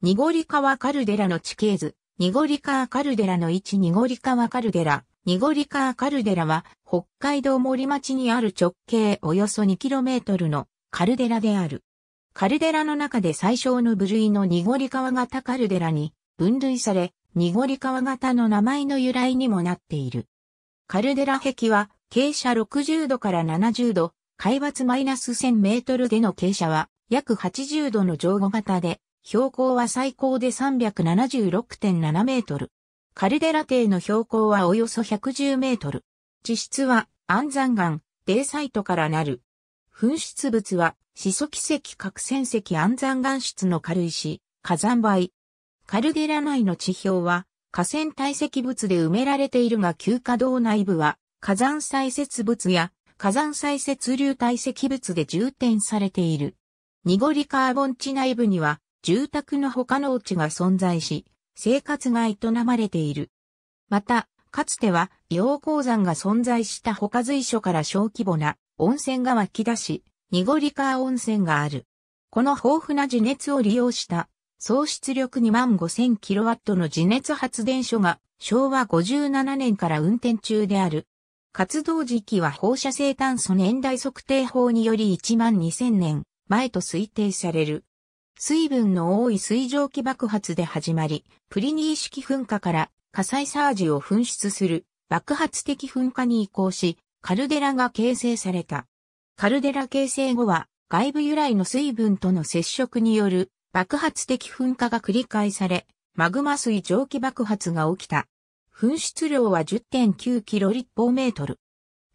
濁川カルデラの地形図、濁川カルデラの位置濁川カルデラ、濁川カルデラは北海道森町にある直径およそ 2km のカルデラである。カルデラの中で最小の部類の濁川型カルデラに分類され、濁川型の名前の由来にもなっている。カルデラ壁は傾斜60度から70度、海抜マイナス1000メートルでの傾斜は約80度の上後型で、標高は最高で376.7メートル。カルデラ底の標高はおよそ110メートル。地質は安山岩、デイサイトからなる。噴出物は、始祖奇跡核戦石安山岩質の軽石、火山灰。カルデラ内の地表は、河川堆積物で埋められているが旧火道内部は、火山砕設物や火山砕設流堆積物で充填されている。濁りカーボン地内部には、住宅の他の地が存在し、生活が営まれている。また、かつては洋鉱山が存在した他随所から小規模な温泉が湧き出し、濁り川温泉がある。この豊富な地熱を利用した総出力2万5000キロワットの地熱発電所が昭和57年から運転中である。活動時期は放射性炭素年代測定法により1万2000年前と推定される。水分の多い水蒸気爆発で始まり、プリニー式噴火から火災サージを噴出する爆発的噴火に移行し、カルデラが形成された。カルデラ形成後は外部由来の水分との接触による爆発的噴火が繰り返され、マグマ水蒸気爆発が起きた。噴出量は10.9キロ立方メートル。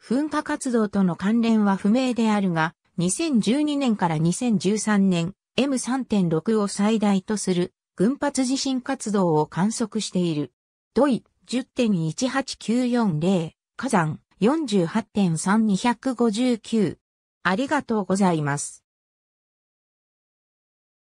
噴火活動との関連は不明であるが、2012年から2013年、M3.6 を最大とする群発地震活動を観測している。土井10.18940火山48.3259ありがとうございます。